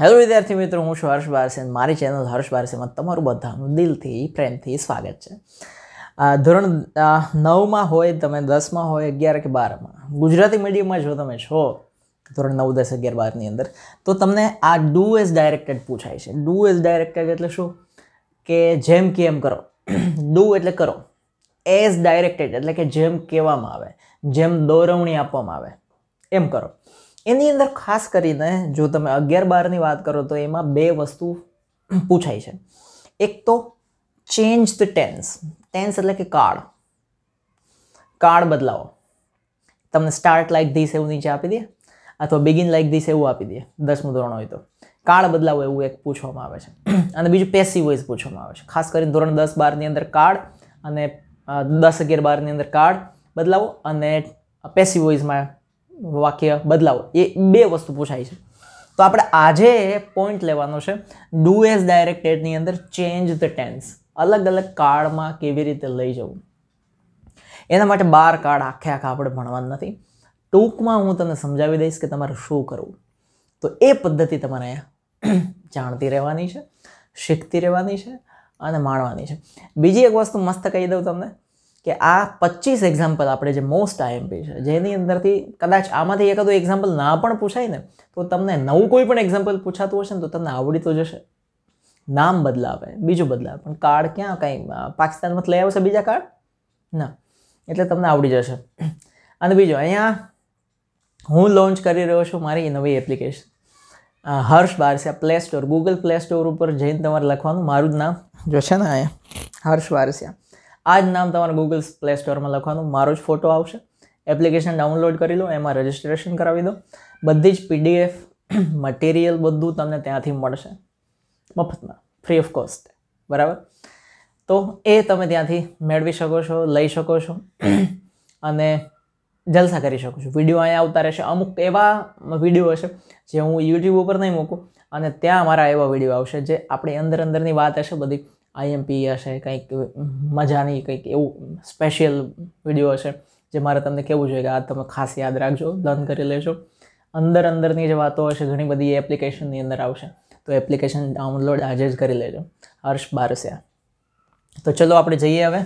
Hello વિદ્યાર્થી મિત્રો હું છું હર્ષ બારસેન મારી ચેનલ હર્ષ બારસેમાં તમારું બધાનું દિલથી પ્રેમથી સ્વાગત છે ધોરણ નવમાં હોય તમે દસમાં હોય અગિયાર કે બારમાં ગુજરાતી મીડિયમમાં જો તમે છો ધોરણ નવ દસ અગિયાર બારની અંદર તો તમને આ ડુ એઝ ડાયરેક્ટેડ પૂછાય છે ડુ એઝ ડાયરેક્ટેડ એટલે શું કે જેમ કે એમ કરો ડુ એટલે કરો એઝ ડાયરેક્ટેડ એટલે કે જેમ કહેવામાં આવે જેમ દોરવણી આપવામાં આવે એમ કરો એની અંદર ખાસ કરીને જો તમે અગિયાર બારની વાત કરો તો એમાં બે વસ્તુ પૂછાય છે એક તો ચેન્જ ધ ટેન્સ ટેન્સ એટલે કે કાળ કાળ બદલાવો તમને સ્ટાર્ટ લાઇક ધીસ એવું નીચે આપી દે અથવા બિગિન લાઇક ધીસ એવું આપી દે દસમું ધોરણ હોય તો કાળ બદલાવો એવું એક પૂછવામાં આવે છે અને બીજું પેસી વોઇસ પૂછવામાં આવે છે ખાસ કરીને ધોરણ દસ બારની અંદર કાર્ડ અને દસ અગિયાર બારની અંદર કાર્ડ બદલાવો અને પેસી વોઇસમાં વાક્ય બદલાવો એ બે વસ્તુ પૂછાય છે તો આપણે આજે પોઈન્ટ લેવાનો છે ડુ એઝ ડાયરેક્ટેડની અંદર ચેન્જ ધ ટેન્સ અલગ અલગ કાળમાં કેવી રીતે લઈ જવું એના માટે બાર કાર્ડ આખે આખા આપણે ભણવાનું નથી ટૂંકમાં હું તમને સમજાવી દઈશ કે તમારે શું કરવું તો એ પદ્ધતિ તમારે જાણતી રહેવાની છે શીખતી રહેવાની છે અને માણવાની છે બીજી એક વસ્તુ મસ્ત કહી દઉં તમને કે આ પચીસ એક્ઝામ્પલ આપણે જે મોસ્ટ આઈએમપી છે જેની અંદરથી કદાચ આમાંથી એકાદું એક્ઝામ્પલ ના પણ પૂછાય ને તો તમને નવું કોઈ પણ એક્ઝામ્પલ પૂછાતું હશે ને તો તમને આવડી તો જશે નામ બદલાવે બીજું બદલાવે પણ કાર્ડ ક્યાં કંઈ પાકિસ્તાનમાંથી લઈ આવશે બીજા કાર્ડ ના એટલે તમને આવડી જશે અને બીજું અહીંયા હું લોન્ચ કરી રહ્યો છું મારી નવી application Harsh Varsiya play store Google play store ઉપર જઈને તમારે લખવાનું મારું જ નામ જો છે ને અહીંયા હર્ષ વારસિયા આ જ નામ તમારે ગૂગલ પ્લે સ્ટોરમાં લખવાનું મારો જ ફોટો આવશે એપ્લિકેશન ડાઉનલોડ કરી લો એમાં રજિસ્ટ્રેશન કરાવી દો બધી જ પીડીએફ મટીરિયલ બધું તમને ત્યાંથી મળશે મફતમાં ફ્રી ઓફ કોસ્ટ બરાબર તો એ તમે ત્યાંથી મેળવી શકો છો લઈ શકો છો અને જલસા કરી શકો છો વિડીયો અહીંયા આવતા રહેશે અમુક એવા વિડીયો હશે જે હું યુટ્યુબ ઉપર નહીં મૂકું અને ત્યાં મારા એવા વિડીયો આવશે જે આપણી અંદર અંદરની વાત હશે બધી આઈએમપી હશે કંઈક મજાની કંઈક એવું સ્પેશિયલ વિડીયો હશે જે મારે તમને કહેવું જોઈએ કે આ તમે ખાસ યાદ રાખજો લર્ન કરી લેજો અંદર અંદરની જે વાતો હશે ઘણી બધી એ એપ્લિકેશનની અંદર આવશે તો એપ્લિકેશન ડાઉનલોડ આજે જ કરી લેજો હર્ષ બારસિયા તો ચલો આપણે જઈએ હવે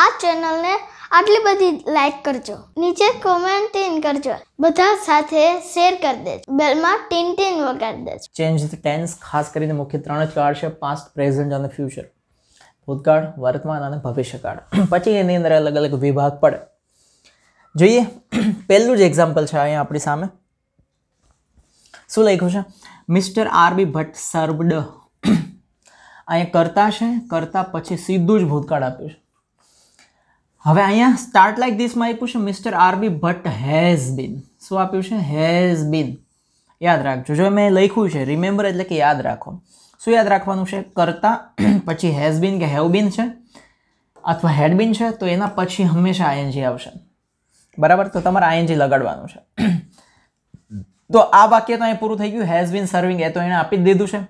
આ ચેનલને આટલી બધી લાઈક કરજો નીચે કોમેન્ટ ટીન કરજો બધા સાથે શેર કરી દેજો બેલમાં ટીન ટીન વગાડી દેજો ચેન્જ ધ ટેન્સ ખાસ કરીને મુખ્ય ત્રણ જ કાર્ડ છે પાસ્ટ પ્રેઝન્ટ અને ફ્યુચર ભૂતકાળ વર્તમાન અને ભવિષ્યકાળ પછી એની અંદર અલગ અલગ વિભાગ પડે જોઈએ પહેલું જ એક્ઝામ્પલ છે અહીંયા આપણી સામે શું લખ્યું છે Mr R B Bhatt served અહીંયા કરતા છે કરતા પછી સીધું જ ભૂતકાળ આપ્યું છે હવે અહીંયા સ્ટાર્ટ લાઈક ધીસમાં આપ્યું છે Mr R B Bhatt has been શું આપ્યું છે હેઝ બીન યાદ રાખજો જો મેં લખ્યું છે રિમેમ્બર એટલે કે યાદ રાખો શું યાદ રાખવાનું છે કરતા પછી હેઝ બીન કે હેવ બીન છે અથવા હેડ બીન છે તો એના પછી હંમેશા આઈએનજી આવશે બરાબર તો તમારે આઈએનજી લગાડવાનું છે તો આ વાક્ય તો અહીં પૂરું થઈ ગયું હેઝ બીન સર્વિંગ એ તો એણે આપી જ દીધું છે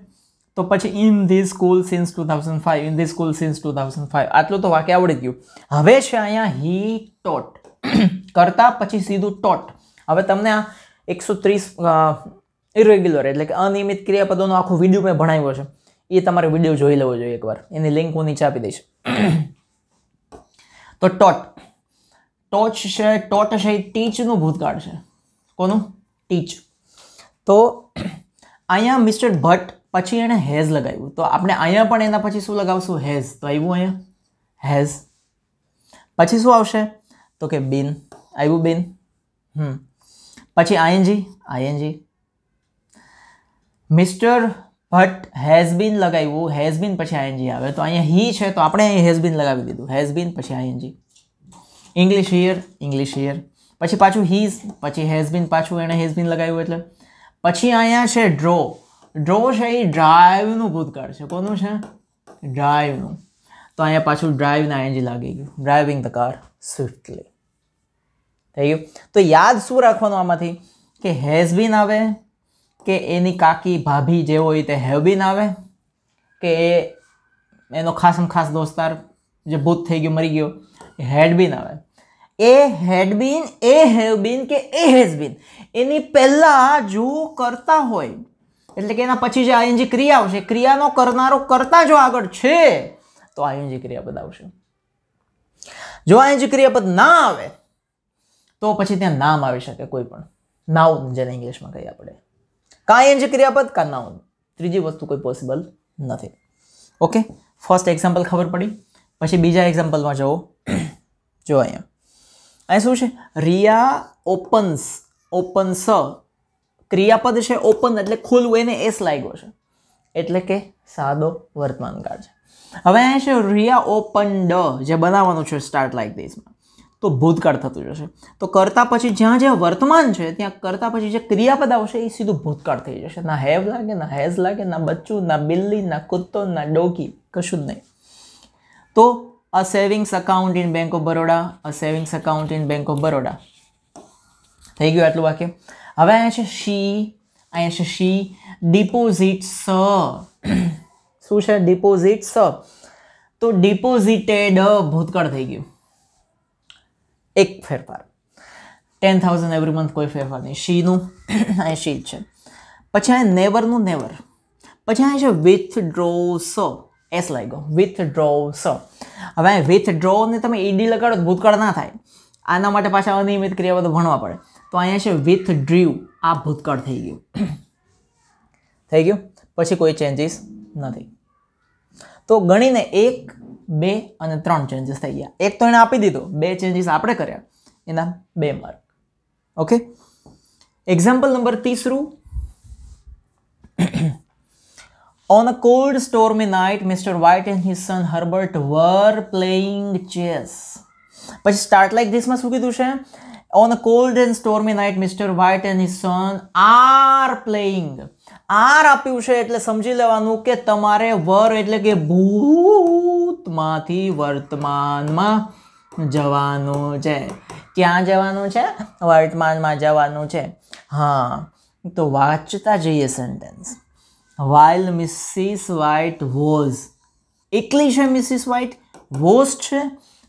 તો પછી in the school since two thousand five in the school since two thousand five આટલું તો વાક્ય આવડી ગયું હવે છે અહીંયા હી ટોટ કરતા પછી સીધું ટોટ હવે તમને આ એકસો ત્રીસ ઇરેગ્યુલર એટલે કે અનિયમિત ક્રિયાપદોનો આખો વિડીયો મેં ભણાવ્યો છે એ તમારે વિડીયો જોઈ લેવો જોઈએ એકવાર એની લિંક હું નીચે આપી દઈશ તો ટોટ ટોચ છે ટોટ છે ટીચનું ભૂતકાળ છે કોનું ટીચ તો અહીંયા મિસ્ટર ભટ્ટ પછી એણે હેઝ લગાવ્યું તો આપણે અહીંયા પણ એના પછી શું લગાવશું હેઝ તો આવ્યું અહીંયા હેઝ પછી શું આવશે તો કે બિન આવ્યું બિન હમ પછી ING ING Mr Bhatt has been લગાવ્યું હેઝ બીન પછી આઈએનજી આવે તો અહીંયા હી છે તો આપણે અહીં હેઝ બીન લગાવી દીધું હેઝ બીન પછી ING English here English here પછી પાછું હીઝ પછી હેઝ બીન પાછું એણે હેઝ બીન લગાવ્યું એટલે પછી અહીંયા છે ડ્રો ડ્રો છે એ ડ્રાઈવનું ભૂતકાળ છે કોનું છે ડ્રાઈવનું તો અહીંયા પાછું ડ્રાઈવને આઈએનજી લાગી ગયું ડ્રાઈવિંગ ધ કાર સ્વિફ્ટલી થઈ ગયું તો યાદ શું રાખવાનું આમાંથી કે હેઝ બીન આવે કે એની કાકી ભાભી જે હોય તે હેવબીન આવે કે એનો ખાસમ ખાસ દોસ્તાર જે ભૂત થઈ ગયો મરી ગયો એ હેડબીન આવે એ હેડબીન એ હેવબીન કે એ હેઝબીન એની પહેલાં જો કરતા હોય એટલે કે એના પછી જે આઈએનજી ક્રિયા આવશે ક્રિયાનો કરનારો કરતા જો આગળ છે તો આઈએનજી ક્રિયાપદ આવશે જો આઈએનજી ક્રિયાપદ ના આવે તો પછી ત્યાં નામ આવી શકે કોઈ પણ નાઉન જેને ઇંગ્લિશમાં કહીએ આપણે કાંઈ જ ક્રિયાપદ કા નાઉન ત્રીજી વસ્તુ કોઈ પોસિબલ નથી ઓકે ફર્સ્ટ એક્ઝામ્પલ ખબર પડી પછી બીજા એક્ઝામ્પલમાં જવો જો અહીંયા અહીં શું છે રિયા ઓપન્સ ઓપન્સ ક્રિયાપદ છે ઓપન એટલે ખુલ્લું એને એસ લાગ્યો છે એટલે કે સાદો વર્તમાનકાળ છે હવે અહીંયા છે રિયા ઓપન ડ જે બનાવવાનું છે સ્ટાર્ટ લાઈક ધીસમાં તો ભૂતકાળ થતું જશે તો કરતા પછી જ્યાં જ્યાં વર્તમાન છે ત્યાં કરતા પછી જે ક્રિયાપદ આવશે એ સીધું ભૂતકાળ થઈ જશે ના હેવ લાગે ના હેઝ લાગે ના બચ્ચું ના બિલ્લી ના કૂતો ના ડોગી કશું જ નહીં તો a savings account in bank of Baroda a savings account in bank of Baroda થઈ ગયું આટલું વાક્ય હવે અહીંયા છે શી અહીંયા છે શી ડિપોઝિટ્સ શું છે ડિપોઝિટ્સ તો ડિપોઝિટેડ ભૂતકાળ થઈ ગયું એક ફેરફાર ટેન થાઉઝન્ડ એવરી મંથ કોઈ ફેરફાર નહીં શીનું અહીંયા શી જ છે પછી અહીંયા નેવરનું નેવર પછી અહીંયા છે withdraw so S go withdraw so હવે વિથ ડ્રો ને તમે ઈડી લગાડો ભૂતકાળ ના થાય આના માટે પાછા અનિયમિત ક્રિયા બધું ભણવા પડે તો અહીંયા છે વિથ ડ્રીવ આ ભૂતકાળ થઈ ગયું થઈ ગયું પછી કોઈ ચેન્જીસ નથી તો ગણીને એક બે અને ત્રણ ચેન્જીસ થઈ ગયા એક તો એને આપી દીધો બે ચેન્જીસ આપણે કર્યા એના બે માર્ક ઓકે એક્ઝામ્પલ નંબર તીસરું a cold store stormy night Mr White and his son Herbert were playing chess પછી સ્ટાર્ટ લાઇક ધીસમાં શું કીધું છે on a cold and store stormy night Mr White and his son are playing are આપ્યું છે એટલે સમજી લેવાનું કે તમારે વર એટલે કે ભૂતમાંથી વર્તમાનમાં જવાનું છે ક્યાં જવાનું છે વર્તમાનમાં જવાનું છે હા તો વાંચતા જઈએ sentence while Mrs White was એકલી છે મિસિસ વ્હાઇટ વોઝ છે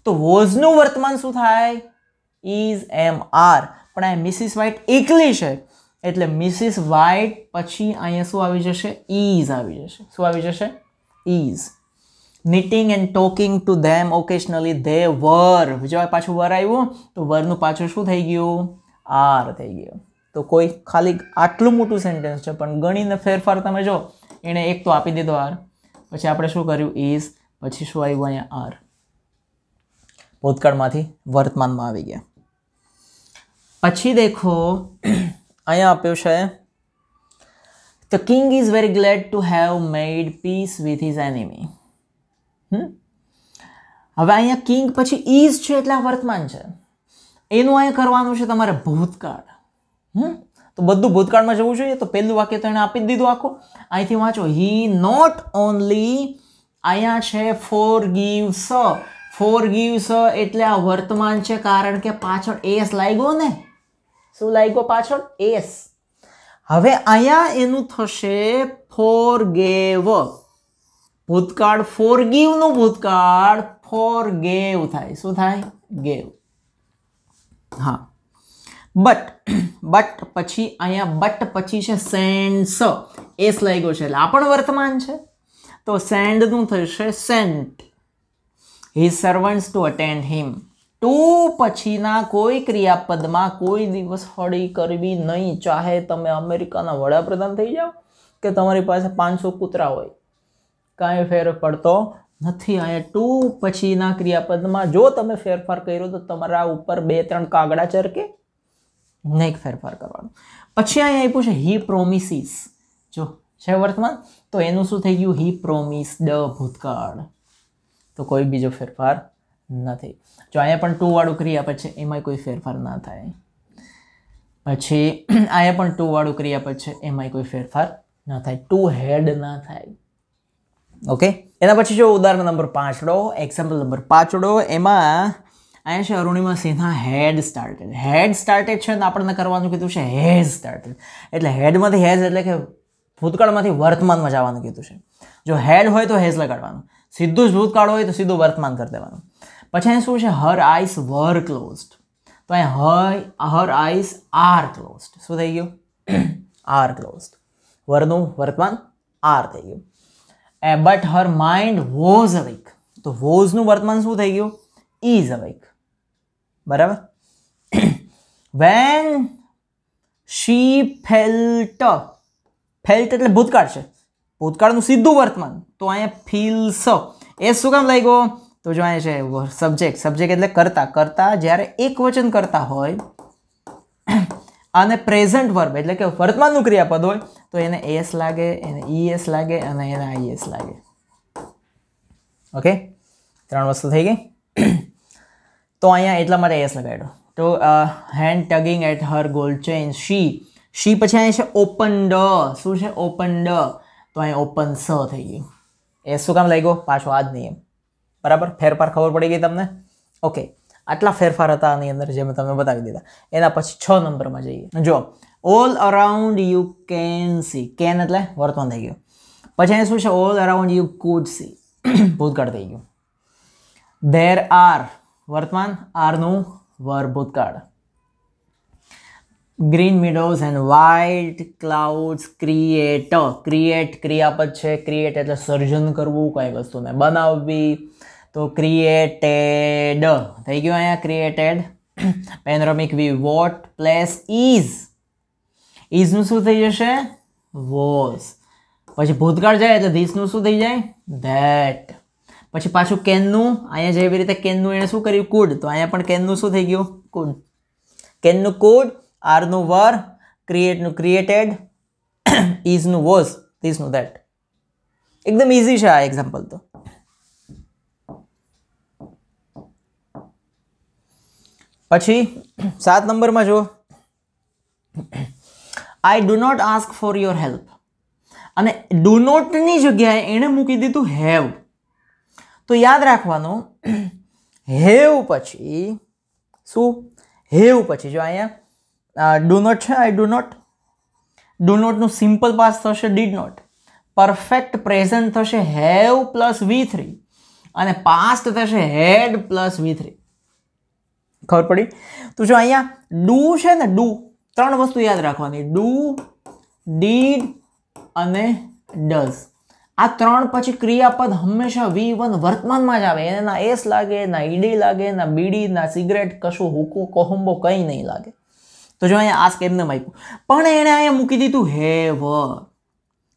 તો વોઝનું વર્તમાન શું થાય ઇઝ એમ આર પણ આ મિસિસ વ્હાઇટ એકલી છે એટલે મિસિસ વ્હાઇટ પછી અહીંયા શું આવી જશે ઇઝ આવી જશે શું આવી જશે is knitting and talking to them occasionally they were જો પાછું વર આવ્યું તો વરનું પાછું શું થઈ ગયું આર થઈ ગયું તો કોઈ ખાલી આટલું મોટું સેન્ટેન્સ છે પણ ગણીને ફેરફાર તમે જો એણે એક તો આપી દીધો આર પછી આપણે શું કર્યું ઇઝ પછી શું આવ્યું અહીંયા આર ભૂતકાળમાંથી વર્તમાનમાં આવી ગયા પછી દેખો અહીંયા આપ્યું છે the king is very glad to have made peace with his enemy હવે અહીંયા કિંગ પછી ઇઝ છે એટલે આ વર્તમાન છે એનું અહીંયા કરવાનું છે તમારે ભૂતકાળ હમ તો બધું ભૂતકાળમાં જવું જોઈએ તો પહેલું વાક્ય તો એને આપી જ દીધું આખું અહીંથી વાંચો હી નોટ ઓનલી અહીંયા છે ફોર સ ફોર સ એટલે આ વર્તમાન છે કારણ કે પાછળ એસ લાગ્યો ને શું લાગ્યો પાછળ એસ હવે અહીંયા એનું થશે ફોર ગેવ ભૂતકાળ ફોર ગીવનું ભૂતકાળ ફોર ગેવ થાય શું થાય ગેવ હા બટ બટ પછી અહીંયા બટ પછી છે સેન્ડ્સ એસ લાગ્યો છે એટલે આ પણ વર્તમાન છે તો સેન્ડનું થશે sent he servants to attend him to પછીના કોઈ ક્રિયાપદમાં કોઈ દિવસ હળી કરવી નહીં ચાહે તમે અમેરિકાના વડાપ્રધાન થઈ જાઓ કે તમારી પાસે પાંચસો કૂતરા હોય કાંઈ ફેર પડતો નથી અહીંયા ટુ પછીના ક્રિયાપદમાં જો તમે ફેરફાર કર્યો તો તમારા ઉપર બે ત્રણ કાગડા ચરકે નહીં ફેરફાર કરવાનો પછી અહીંયા આપ્યું છે હી પ્રોમિસિસ જો છે વર્તમાન તો એનું શું થઈ ગયું હી પ્રોમિસ ડ ભૂતકાળ તો કોઈ બીજો ફેરફાર નથી જો અહીંયા પણ ટુવાળું ક્રિયાપદ છે એમાંય કોઈ ફેરફાર ના થાય પછી અહીંયા પણ ટુવાળું ક્રિયાપદ છે એમાંય કોઈ ફેરફાર ના થાય ટુ હેડ ના થાય ઓકે એના પછી જો ઉદાહરણ નંબર પાંચડો એક્ઝામ્પલ નંબર પાંચડો એમાં અહીંયા છે Arunima Sinha had started had started છે ને આપણને કરવાનું કીધું છે હેઝ સ્ટાર્ટેડ એટલે હેડમાંથી હેઝ એટલે કે ભૂતકાળમાંથી વર્તમાનમાં જવાનું કીધું છે જો હેડ હોય તો હેઝ લગાડવાનું સીધું જ ભૂતકાળ હોય તો સીધું વર્તમાન કરી દેવાનું પછી અહીં શું છે હર આઈસ વર ક્લોઝડ તો અહીં her her eyes are closed શું થઈ ગયું આર ક્લોઝડ વરનું વર્તમાન આર થઈ ગયું એ but her mind was awake તો વોઝનું વર્તમાન શું થઈ ગયું ઇઝ અવેક બરાબર વેન શી ફેલ્ટ ફેલ્ટ એટલે ભૂતકાળ છે ભૂતકાળનું સીધું વર્તમાન તો અહીંયા ફીલ્સ એ શું કામ લાગ્યો તો જો અહીં છે સબ્જેક્ટ સબ્જેક્ટ એટલે કરતા કરતા જ્યારે એક વચન કરતા હોય અને પ્રેઝન્ટ વર્બ એટલે કે વર્તમાનનું ક્રિયાપદ હોય તો એને એસ લાગે એને ઈએસ લાગે અને એને આઈએસ લાગે ઓકે ત્રણ વસ્તુ થઈ ગઈ તો અહીંયા એટલા માટે એસ લગાડ્યો તો hand tugging at her gold chain she she પછી અહીંયા છે ઓપન ડ શું છે ઓપન ડ તો અહીંયા ઓપન સ થઈ ગયું એ શું કામ લાગ્યો પાછો આ જ નિયમ બરાબર ફેરફાર ખબર પડી ગઈ તમને ઓકે આટલા ફેરફાર હતા આની અંદર જે મેં તમને બતાવી દીધા એના પછી છ નંબરમાં જઈએ જો all around you can see can એટલે વર્તમાન થઈ ગયું પછી એને શું છે all around you could see ભૂતકાળ થઈ ગયું ધેર આર વર્તમાન આરનું વર ભૂતકાળ green meadows and white clouds create create ક્રિયાપદ છે ક્રિએટ એટલે સર્જન કરવું કઈ વસ્તુને બનાવવી તો ક્રિએટેડ થઈ ગયું અહીંયા created panoramic view what place is ઇઝનું શું થઈ જશે વોઝ પછી ભૂતકાળ જાય તો ધીસનું શું થઈ જાય ધેટ પછી પાછું કેનનું અહીંયા જેવી રીતે કેનનું એણે શું કર્યું કુડ તો અહીંયા પણ કેનનું શું થઈ ગયું કુડ કેનનું કુડ આરનું વર ક્રિએટનું ક્રિએટેડ ઇઝનું વોઝ ધીસનું ધેટ એકદમ ઇઝી છે આ એક્ઝામ્પલ તો પછી સાત નંબરમાં જુઓ I do not ask for your help અને ડુ નોટની જગ્યાએ એણે મૂકી દીધું હેવ તો યાદ રાખવાનું હેવ પછી શું હેવ પછી જો અહીંયા ડુ નોટ છે આઈ ડુ નોટ ડુ નોટનું સિમ્પલ પાસ થશે ડીડ નોટ પરફેક્ટ પ્રેઝન્ટ થશે હેવ પ્લસ વી થ્રી અને પાસ્ટ થશે હેડ પ્લસ વી થ્રી ખબર પડી તો જો અહીંયા ડુ છે ને ડુ ત્રણ વસ્તુ યાદ રાખવાની ડુ ડીડ અને ડઝ આ ત્રણ પછી ક્રિયાપદ હંમેશા વી વન વર્તમાનમાં જ આવે એને ના એસ લાગે ના ઈડી લાગે ના બીડી ના સિગરેટ કશું હુકુ કોહંબો કંઈ નહીં લાગે તો જો અહીંયા આસ્ક એમને આપ્યું પણ એણે અહીંયા મૂકી દીધું હેવ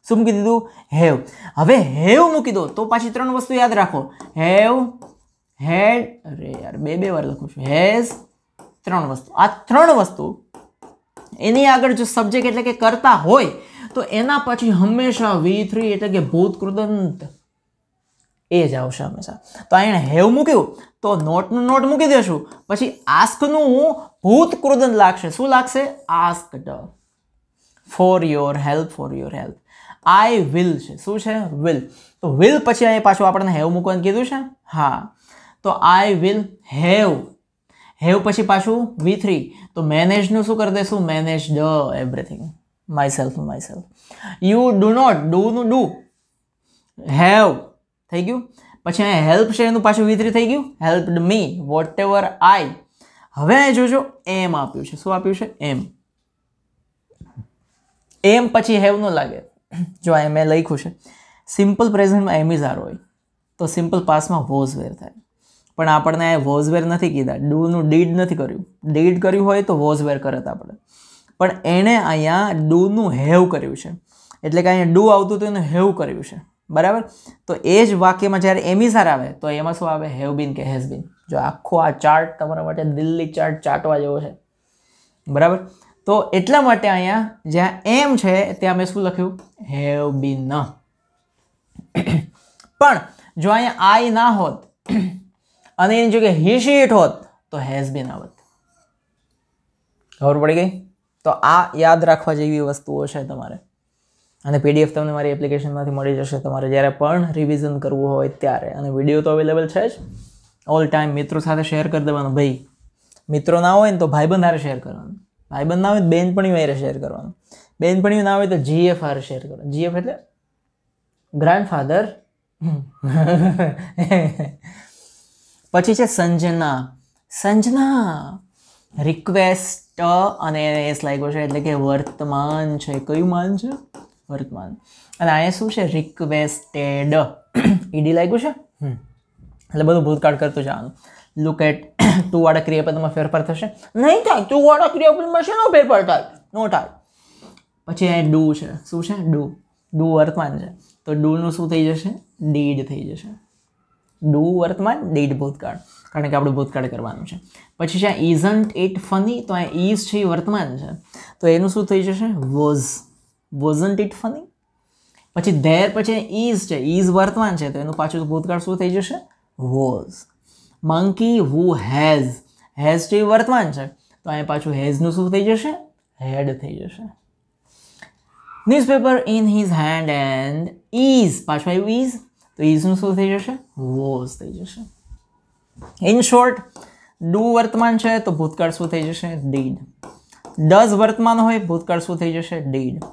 શું મૂકી દીધું હેવ હવે હેવ મૂકી દો તો પાછી ત્રણ વસ્તુ યાદ રાખો હેવ હેડ અરે યાર બે બે વાર લખું છું હેઝ ત્રણ વસ્તુ આ ત્રણ વસ્તુ એની આગળ જો સબ્જેક્ટ એટલે કે કરતા હોય તો એના પછી હંમેશા વી થ્રી એટલે કે ભૂતકૃદંત એ જ આવશે હંમેશા તો અહીંયા હેવ મૂક્યું તો નોટનું નોટ મૂકી દેશું પછી આસ્કનું ભૂત લાગશે શું લાગશે asked for your help for your help I will છે શું છે વિલ તો વિલ પછી અહીંયા પાછું આપણને હેવ મૂકવાનું કીધું છે હા તો આઈ વિલ હેવ હેવ પછી પાછું વી થ્રી તો મેનેજનું શું કરી દેશું managed everything myself myself you do not ડુનું ડુ હેવ થઈ ગયું પછી અહીંયા હેલ્પ છે એનું પાછું વી થ્રી થઈ ગયું helped me whatever I હવે જોજો એમ આપ્યું છે શું આપ્યું છે એમ એમ પછી હેવ ન લાગે જો અહીંયા મેં લખ્યું છે સિમ્પલ પ્રેઝન્ટમાં એમ ઇઝ આર હોય તો સિમ્પલ પાસમાં વોઝ વેર થાય પણ આપણને વોઝ વોઝવેર નથી કીધા ડૂનું ડીડ નથી કર્યું ડીડ કર્યું હોય તો વોઝવેર વેર કરત આપણે પણ એણે અહીંયા ડૂનું હેવ કર્યું છે એટલે કે અહીંયા ડૂ આવતું હતું એનું હેવ કર્યું છે બરાબર તો એ જ વાક્યમાં જ્યારે એમિસાર આવે તો એમાં શું આવે હેવ બીન કે હેઝ બીન જો આખો આ ચાર્ટ તમારા માટે દિલ્હી ચાર્ટ ચાટવા જેવો છે બરાબર તો એટલા માટે અહીંયા જ્યાં એમ છે ત્યાં મેં શું લખ્યું હેવ બીન પણ જો અહીંયા આઈ ના હોત અને એની જગ્યાએ હી શી ઇટ હોત તો હેઝ બીન આવત ખબર પડી ગઈ તો આ યાદ રાખવા જેવી વસ્તુઓ છે તમારે અને પીડીએફ તમને મારી એપ્લિકેશનમાંથી મળી જશે તમારે જ્યારે પણ રિવિઝન કરવું હોય ત્યારે અને વિડીયો તો અવેલેબલ છે જ ઓલ ટાઈમ મિત્રો સાથે શેર કરી દેવાનું ભાઈ મિત્રો ના હોય ને તો ભાઈબંધ હારે શેર કરવાનું ભાઈબંધ ના હોય તો બહેનપણીઓ હારે શેર કરવાનું બહેનપણીઓ ના હોય તો જીએફ હારે શેર કરવાનું જીએફ એટલે ગ્રાન્ડફાધર પછી છે સંજના સંજના રિક્વેસ્ટ અને એસ લાગ્યો છે એટલે કે વર્તમાન છે કયું માન છે વર્તમાન અને અહીંયા શું છે રિક્વેસ્ટેડ ઈડી લાગ્યું છે એટલે બધું ભૂતકાળ કરતું જવાનું લુક એટ ટુ વાળા ક્રિયાપદમાં ફેરફાર થશે નહીં થાય ટુ વાળા ક્રિયાપદમાં નો ફેરફાર થાય નો થાય પછી અહીંયા ડુ છે શું છે ડુ ડુ વર્તમાન છે તો ડુનું શું થઈ જશે ડીડ થઈ જશે ડુ વર્તમાન ડીડ ભૂતકાળ કારણ કે આપણે ભૂતકાળ કરવાનું છે પછી છે ઇઝન્ટ ઇટ ફની તો આ ઇઝ છે એ વર્તમાન છે તો એનું શું થઈ જશે વોઝ વોઝન્ટ ઇટ ફની પછી ધેર પછી ઇઝ છે ઇઝ વર્તમાન છે તો એનું પાછું ભૂતકાળ શું થઈ જશે was monkey who has has તો એ વર્તમાન છે તો અહીંયા પાછું હેઝનું શું થઈ જશે હેડ થઈ જશે newspaper in his hand and is પાછું આવ્યું ઇઝ તો ઇઝનું શું થઈ જશે વોઝ થઈ જશે ઇન શોર્ટ ડુ વર્તમાન છે તો ભૂતકાળ શું થઈ જશે ડીડ ડઝ વર્તમાન હોય ભૂતકાળ શું થઈ જશે ડીડ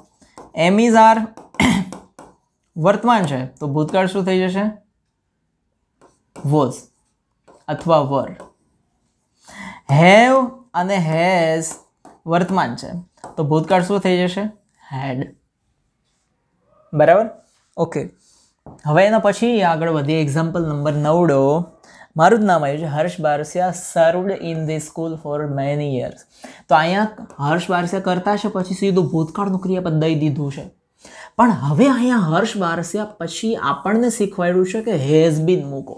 એમીઝ આર વર્તમાન છે તો ભૂતકાળ શું થઈ જશે વોઝ અથવા વર હેવ અને હેઝ વર્તમાન છે તો ભૂતકાળ શું થઈ જશે હેડ બરાબર ઓકે હવે એના પછી આગળ વધીએ એક્ઝામ્પલ નંબર નવડો મારું જ નામ આવ્યું છે Harsh Barsiya served in the school for many years તો અહીંયા હર્ષ બારસિયા કરતા છે પછી સીધું ભૂતકાળનું ક્રિયાપદ દઈ દીધું છે પણ હવે અહીંયા હર્ષ બારસિયા પછી આપણને શીખવાડ્યું છે કે હેઝ બીન મૂકો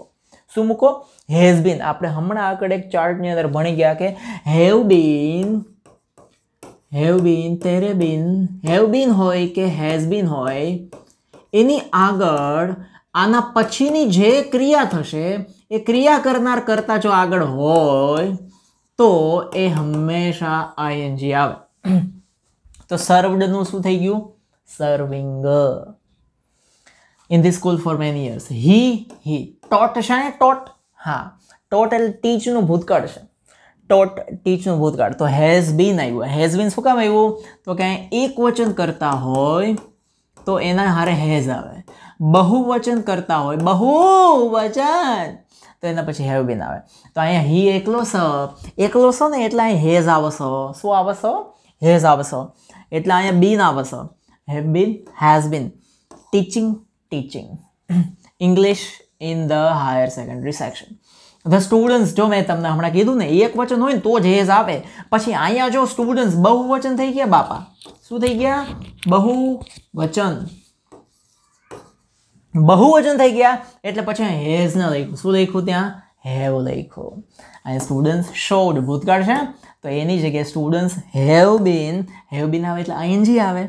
શું મૂકો હેઝ બીન આપણે હમણાં આગળ એક ચાર્ટની અંદર ભણી ગયા કે હેવ બીન હેવ બીન તેરે બીન હેવ બીન હોય કે હેઝ બીન હોય એની આગળ આના પછીની જે ક્રિયા થશે એ ક્રિયા કરનાર કરતાં જો આગળ હોય તો એ હંમેશા આઈએનજી આવે તો સર્વડનું શું થઈ ગયું serving in the school for many years he he taught શાને ટોટ હા ટોટ એટલે ટીચનું ભૂતકાળ છે ટોટ ટીચનું ભૂતકાળ તો હેઝ બીન આવ્યું હેઝ બીન શું કામ આવ્યું તો ક્યાંય એક વચન કરતા હોય તો એના હારે હેઝ આવે બહુવચન કરતા હોય બહુવચન તો એના પછી હેવ બિન આવે તો અહીંયા હી એકલો સ એકલો છો ને એટલે અહીં હેઝ આવશો શું આવશો હેઝ આવશો એટલે અહીંયા બિન આવશો have been has been teaching teaching English in the higher secondary section the students જો મેં તમને હમણાં કીધું ને એક વચન હોય ને તો જહેજ આપે પછી અહીંયા જો સ્ટુડન્ટ્સ બહુવચન થઈ ગયા બાપા શું થઈ ગયા બહુવચન બહુવચન થઈ ગયા એટલે પછી હેઝ ન લખ્યું શું લખ્યું ત્યાં હેવ લખ્યું અને સ્ટુડન્ટ્સ શોડ ભૂતકાળ છે તો એની જગ્યાએ students have been have been આવે એટલે આઈએનજી આવે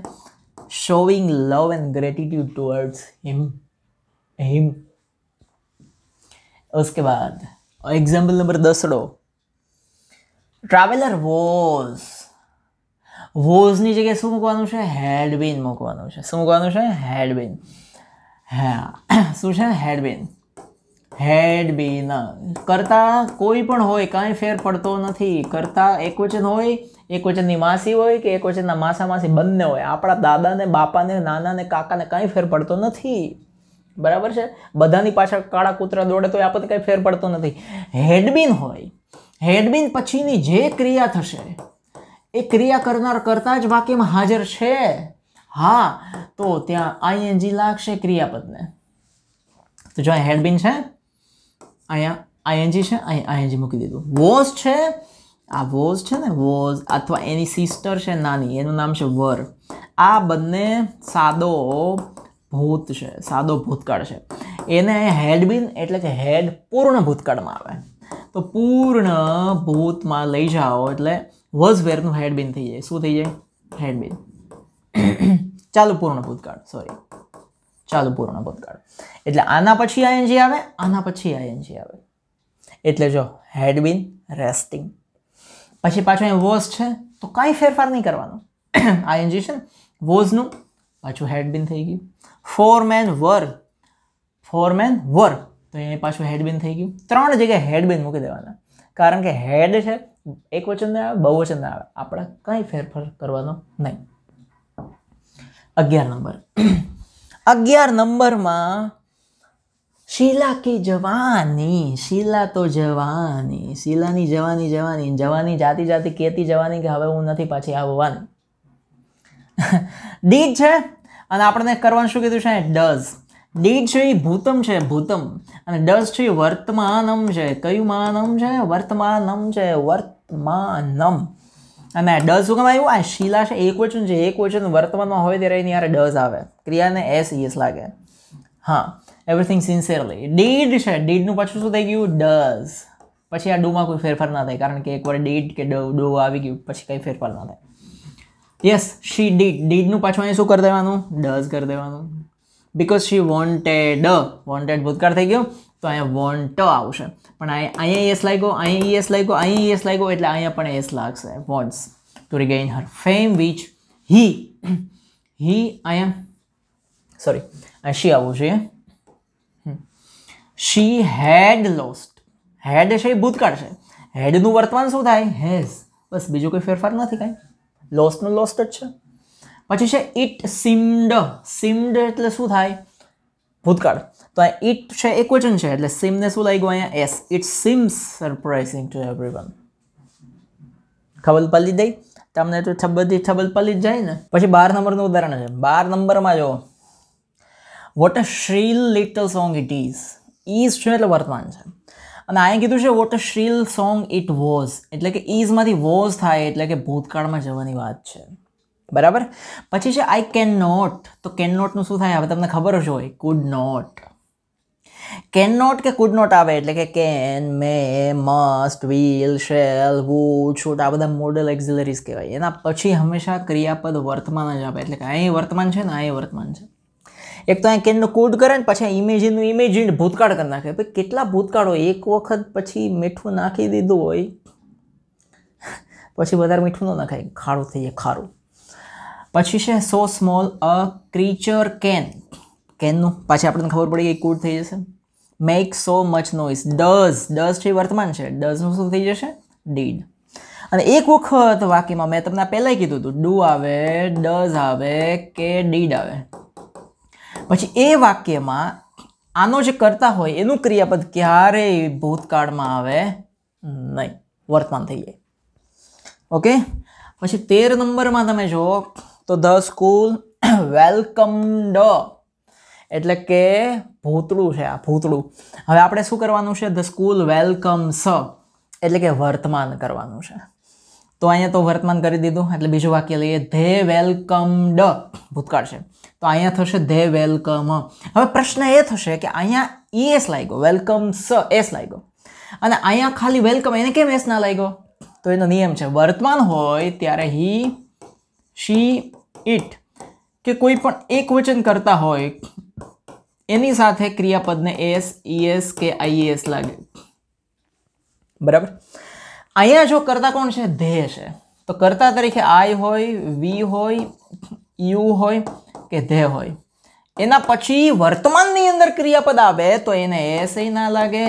showing love and gratitude towards him him उसके બાદ એક્ઝામ્પલ નંબર દસડો ટ્રાવેલર વોઝ વોઝની જગ્યાએ શું મૂકવાનું છે હેડબિન મૂકવાનું છે શું મૂકવાનું છે હેડબીન હા શું છે હેડબિન હેડબીન કરતા કોઈ પણ હોય કાંઈ ફેર પડતો નથી કરતાં એક વચન હોય એક વચનની માસી હોય કે એક વચનના માસા માસી બંને હોય આપણા દાદાને બાપાને નાનાને કાકાને કાંઈ ફેર પડતો નથી બરાબર છે બધાની પાછળ કાળા કૂતરા દોડે તો એ આપણને કંઈ ફેર પડતો નથી હેડબિન હોય હેડબિન પછીની જે ક્રિયા થશે એ ક્રિયા કરનાર કરતાં જ વાક્યમાં હાજર છે હા તો ત્યાં આઈએનજી લાગશે ક્રિયાપદને તો જો અહીંયા હેડબિન છે અહીંયા આઈએનજી છે અહીં આઈએનજી મૂકી દીધું વોઝ છે આ વોઝ છે ને વોઝ અથવા એની સિસ્ટર છે નાની એનું નામ છે વર આ બંને સાદો ભૂત છે સાદો ભૂતકાળ છે એને હેડબિન એટલે કે હેડ પૂર્ણ ભૂતકાળમાં આવે તો પૂર્ણ ભૂતમાં લઈ જાઓ એટલે વોઝ વેરનું હેડબિન થઈ જાય શું થઈ જાય હેડબિન ચાલુ પૂર્ણ ભૂતકાળ સોરી ચાલુ પૂર્ણ ભૂતકાળ એટલે આના પછી આઈએનજી આવે આના પછી આઈએનજી આવે એટલે જો હેડબિન રેસ્ટિંગ પછી પાછું અહીં વોઝ છે તો કાંઈ ફેરફાર નહીં કરવાનો આઈએનજી છે ને વોઝનું પાછું હેડબિન થઈ ગયું four men were four men were તો એ પાછું હેડબિન થઈ ગયું ત્રણ જગ્યાએ હેડબિન મૂકી દેવાના કારણ કે હેડ છે એક વચન ના આવે બહુવચન ના આવે આપણે કંઈ ફેરફાર કરવાનો નહીં અગિયાર નંબર અગિયાર નંબરમાં શીલા કી જવાની શીલા તો જવાની શીલાની જવાની જવાની જવાની જાતિ જાતિ કહેતી જવાની કે હવે હું નથી પાછી આવવાની ડીડ છે અને આપણને કરવાનું શું કીધું છે ડઝ ડીડ છે એ ભૂતમ છે ભૂતમ અને ડઝ છે એ વર્તમાનમ છે કયું માનમ છે વર્તમાનમ છે વર્તમાનમ અને ડઝ શું કામ આવ્યું આ શીલા છે એક વચન છે એક વચન વર્તમાનમાં હોય ત્યારે એની યારે ડઝ આવે ક્રિયાને એસ ઈએસ લાગે હા એવરીથિંગ સિન્સિયરલી ડીડ છે ડીડનું પાછું શું થઈ ગયું ડઝ પછી આ ડુમાં કોઈ ફેરફાર ના થાય કારણ કે એકવાર ડીડ કે ડો ડો આવી ગયું પછી કંઈ ફેરફાર ના થાય યસ શી ડીડ ડીડનું પાછું અહીં શું કરી દેવાનું ડઝ કરી દેવાનું બિકોઝ શી વોન્ટેડ વોન્ટેડ ભૂતકાળ થઈ ગયો તો અહીંયા વોન્ટ આવશે પણ અહીંયા એસ લાગ્યો અહીં એસ લાગ્યો અહીં એસ લાગ્યો એટલે અહીંયા પણ એસ લાગશે wants to regain her fame which he he અહીંયા સોરી અહીં શી આવવું જોઈએ શી હેડ લોસ્ટ હેડ છે એ ભૂતકાળ છે હેડનું વર્તમાન શું થાય હેઝ બસ બીજું કોઈ ફેરફાર નથી કાંઈ લોસનો લોસ્ટ જ છે પછી છે ઇટ સિમ્ડ સિમ્ડ એટલે શું થાય ભૂતકાળ તો આ ઇટ છે એ ક્વેશ્ચન છે એટલે સિમને શું લાગ્યું અહીંયા as it seems surprising to everyone ખબર પડી દઈ તમને તો બધી ખબર પડી જ જાય ને પછી બાર નંબરનું ઉદાહરણ છે બાર નંબરમાં જો what a shrill little song it is is છે એટલે વર્તમાન છે અને આએ કીધું છે what a shrill song it was એટલે કે ઇઝમાંથી વોઝ થાય એટલે કે ભૂતકાળમાં જવાની વાત છે બરાબર પછી છે આઈ કેન નોટ તો કેન નોટનું શું થાય હવે તમને ખબર જ હોય કુડ નોટ કેન નોટ કે કુડ નોટ આવે એટલે કે can may must will shall would should આ બધા મોડલ એક્ઝિલરીઝ કહેવાય એના પછી હંમેશા ક્રિયાપદ વર્તમાન જ આવે એટલે કે અહીં વર્તમાન છે ને અહીં વર્તમાન છે એક તો અહીં કેનનું કૂડ કરે ને પછી ઇમેજિનનું ઇમેજિન ભૂતકાળ કરી નાખે ભાઈ કેટલા ભૂતકાળો એક વખત પછી મીઠું નાખી દીધું હોય પછી વધારે મીઠું ન નાખાય ખાડું થઈ જાય ખારું પછી છે so small a creature can કેનનું પાછી આપણને ખબર પડી ગઈ કૂડ થઈ જશે make so much noise does does છે વર્તમાન છે ડઝનું શું થઈ જશે ડીડ અને એક વખત વાક્યમાં મેં તમને પહેલાંય કીધું હતું ડુ આવે ડઝ આવે કે ડીડ આવે પછી એ વાક્યમાં આનો જે કરતા હોય એનું ક્રિયાપદ ક્યારેય ભૂતકાળમાં આવે નહીં વર્તમાન થઈ જાય ઓકે પછી તેર નંબરમાં તમે જુઓ તો ધ સ્કૂલ વેલકમ ડ એટલે કે ભૂતળું છે આ ભૂતળું હવે આપણે શું કરવાનું છે ધ સ્કૂલ વેલકમ સ એટલે કે વર્તમાન કરવાનું છે તો અહીંયા તો વર્તમાન કરી દીધું એટલે બીજું વાક્ય લઈએ ધે વેલકમ ડ ભૂતકાળ છે તો અહીંયા થશે ધે વેલકમ હવે પ્રશ્ન એ થશે કે અહીંયા એસ લાગ્યો વેલકમ સ એસ લાગ્યો અને અહીંયા ખાલી વેલકમ એને કેમ એસ ના લાગ્યો તો એનો નિયમ છે વર્તમાન હોય ત્યારે હી શી ઇટ કે કોઈ પણ એક વચન કરતા હોય એની સાથે ક્રિયાપદને એસ ઈએસ કે આઈએસ લાગે બરાબર અહીંયા જો કરતા કોણ છે ધ્યેય છે તો કરતા તરીકે આઈ હોય વી હોય યુ હોય કે ધ્યેય હોય એના પછી વર્તમાનની અંદર ક્રિયાપદ આવે તો એને એસી ના લાગે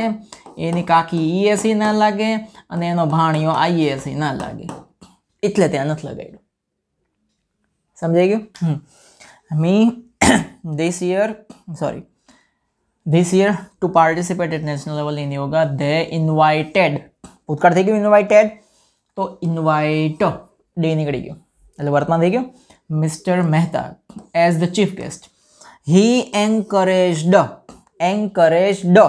એની કાકી ઈએસી ના લાગે અને એનો ભાણિયો આઈએસી ના લાગે એટલે ત્યાં નથી લગાડ્યું સમજાઈ ગયું me this year sorry this year to participate at national level in yoga they invited भूतकाल થઈ ગયો ઇન્વાઇટેડ તો ઇન્વાઇટ દેની ગડિકો એટલે વર્તમાન દે ક્યો Mr Mehta as the chief guest he encouraged encouraged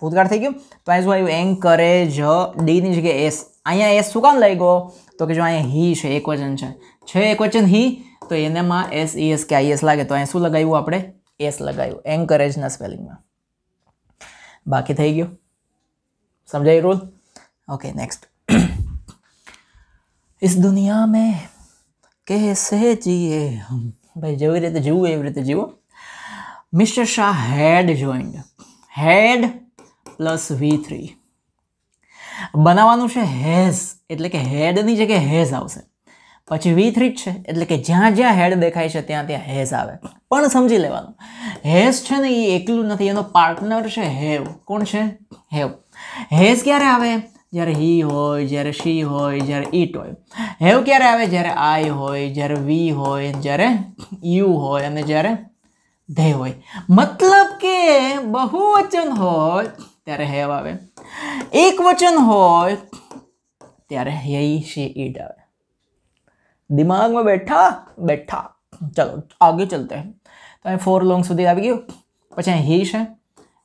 ભૂતકાળ થઈ ગયો તો આ શું આવ્યું એન્કરેજ દેની જગ્યાએ એસ અહિયાં એસ શું કામ લાગ્યો તો કે જો અહિયાં હી છે એકવચન છે છે એકવચન હી તો એનામાં એસ ઇસ કે આઈએસ લાગે તો અહિયાં શું લગાવ્યું આપણે એસ લગાવ્યું એન્કરેજ ના સ્પેલિંગમાં બાકી થઈ ગયો સમજાય રોલ ओके नेक्स्ट इस દુનિયા મેં કેસે જીએ હમ ભાઈ જેવી રીતે જીવવું એવી રીતે જીવો Mr Shah had joined had plus V three બનાવવાનું છે હેઝ એટલે કે હેડની જગ્યાએ હેઝ આવશે પછી વી થ્રી જ છે એટલે કે જ્યાં જ્યાં હેડ દેખાય છે ત્યાં ત્યાં હેઝ આવે પણ સમજી લેવાનું હેઝ છે ને એ એકલું નથી એનો પાર્ટનર છે હેવ કોણ છે હેવ હેઝ ક્યારે આવે જ્યારે હી હોય જ્યારે શી હોય જ્યારે ઈટ હોય હેવ ક્યારે આવે જ્યારે આઈ હોય જ્યારે વી હોય જ્યારે યુ હોય અને જ્યારે ધે હોય મતલબ કે બહુવચન હોય ત્યારે હેવ આવે એક વચન હોય ત્યારે હેઈ શી ઈટ આવે દિમાગમાં બેઠા બેઠા ચલો આગે ચલતે હે તો અહીં ફોર લોંગ સુધી આવી ગયું પછી અહીં હી છે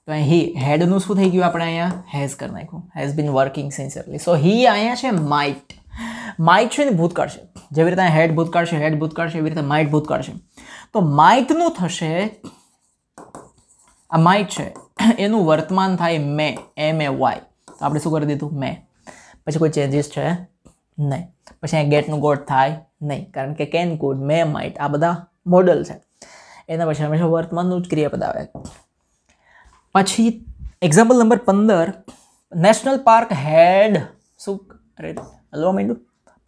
તો અહીં હી હેડનું શું થઈ ગયું આપણે અહીંયા હેઝ કરી નાખ્યું has been working sincerely so he અહીંયા છે માઇટ માઇટ છે ને ભૂતકાળ છે જેવી રીતે હેડ ભૂતકાળ છે હેડ ભૂતકાળ છે એવી રીતે માઇટ ભૂતકાળ છે તો માઇટનું થશે આ માઇટ છે એનું વર્તમાન થાય મે એમ એ વાય તો આપણે શું કરી દીધું મેં પછી કોઈ ચેન્જીસ છે નહીં પછી અહીંયા ગેટનું ગોટ થાય નહીં કારણ કે કેન કુડ મે માઇટ આ બધા મોડલ છે એના પછી હંમેશા વર્તમાનનું જ ક્રિયાપદ આવે પછી એક્ઝામ્પલ નંબર પંદર નેશનલ પાર્ક હેડ શું અરે હલવા માંડું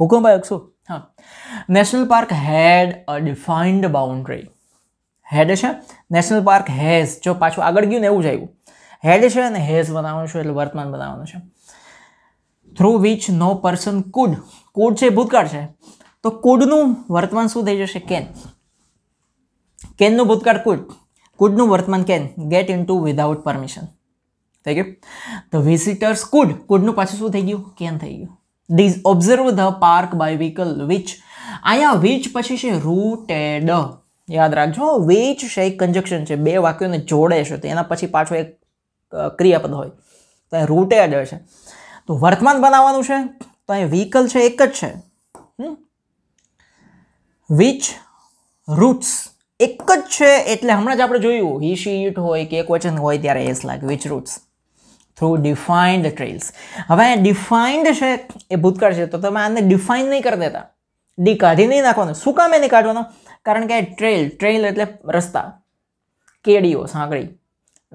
ભૂકંપ આવ્યો શું હા national park had a defined boundary had છે નેશનલ પાર્ક હેઝ જો પાછું આગળ ગયું ને એવું જ આવ્યું હેડ છે અને હેઝ બનાવવાનું છે એટલે વર્તમાન બનાવવાનું છે through which no person could could છે ભૂતકાળ છે તો કુડનું વર્તમાન શું થઈ જશે કેન કેનનું ભૂતકાળ કુડ કુડનું વર્તમાન can get in to without permission થઈ ગયું ધ વિઝિટર્સ કુડ કુડનું પાછું શું થઈ ગયું કેન થઈ ગયું these observe the park by vehicle which અહીંયા વિચ પછી છે રૂટેડ યાદ રાખજો વિચ છે એક કંજક્શન છે બે વાક્યોને જોડે છે તો એના પછી પાછો એક ક્રિયાપદ હોય તો એ રૂટેડ છે તો વર્તમાન બનાવવાનું છે તો અહીં વ્હીકલ છે એક જ છે વિચ રૂટ્સ એક જ છે એટલે હમણાં જ આપણે જોયું હી શી ઇટ હોય કે એક વચન હોય ત્યારે એસ લાગે which routes through defined trails હવે ડિફાઇન્ડ છે એ ભૂતકાળ છે તો તમે આને ડિફાઇન નહીં કરી દેતા ડી કાઢી નહીં નાખવાનું શું કામ એ નહીં કાઢવાનું કારણ કે ટ્રેલ ટ્રેલ એટલે રસ્તા કેડીઓ સાંકળી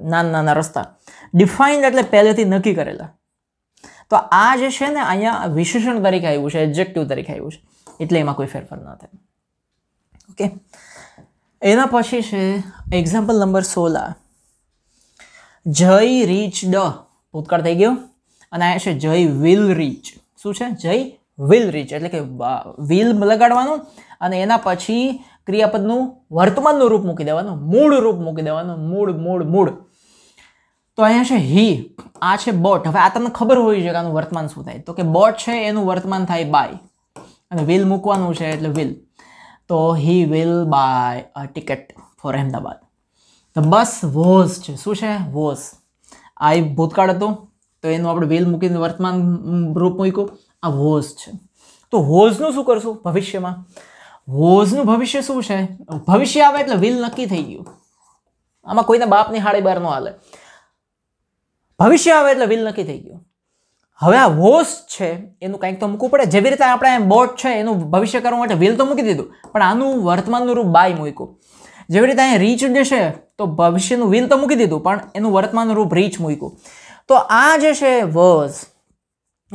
નાના નાના રસ્તા ડિફાઇન્ડ એટલે પહેલેથી નક્કી કરેલા તો આ જે છે ને અહીંયા વિશેષણ તરીકે આવ્યું છે એડજેક્ટિવ તરીકે આવ્યું છે એટલે એમાં કોઈ ફેરફાર ન થાય ઓકે એના પછી છે એક્ઝામ્પલ નંબર સોળા જય રીચ ડ ભૂતકાળ થઈ ગયો અને આ છે જય વિલ રીચ શું છે જય વિલ રીચ એટલે કે વિલ લગાડવાનું અને એના પછી ક્રિયાપદનું વર્તમાનનું રૂપ મૂકી દેવાનું મૂળ રૂપ મૂકી દેવાનું મૂળ મૂળ મૂળ તો અહીંયા છે હી આ છે બોટ હવે આ તમને ખબર હોવી જોઈએ કે આનું વર્તમાન શું થાય તો કે બોટ છે એનું વર્તમાન થાય બાય અને વિલ મૂકવાનું છે એટલે વિલ તો he will buy a ticket for Ahmedabad તો બસ વોઝ છે શું છે વોઝ આ ભૂતકાળ હતું તો એનું આપણે વિલ મૂકીને વર્તમાન રૂપ મૂક્યું આ વોઝ છે તો વોઝનું શું કરશું ભવિષ્યમાં વોઝનું ભવિષ્ય શું છે ભવિષ્ય આવે એટલે વિલ નક્કી થઈ ગયું આમાં કોઈના બાપની હાડે બહાર ન હાલે ભવિષ્ય આવે એટલે વિલ નક્કી થઈ ગયું હવે આ વોસ છે એનું કંઈક તો મૂકવું પડે જેવી રીતે આપણે બોટ છે એનું ભવિષ્ય કરવા માટે વિલ તો મૂકી દીધું પણ આનું વર્તમાનનું રૂપ બાય મૂક્યું જેવી રીતે અહીં રીચ જે છે તો ભવિષ્યનું વિલ તો મૂકી દીધું પણ એનું વર્તમાનનું રૂપ રીચ મૂક્યું તો આ જે છે વોઝ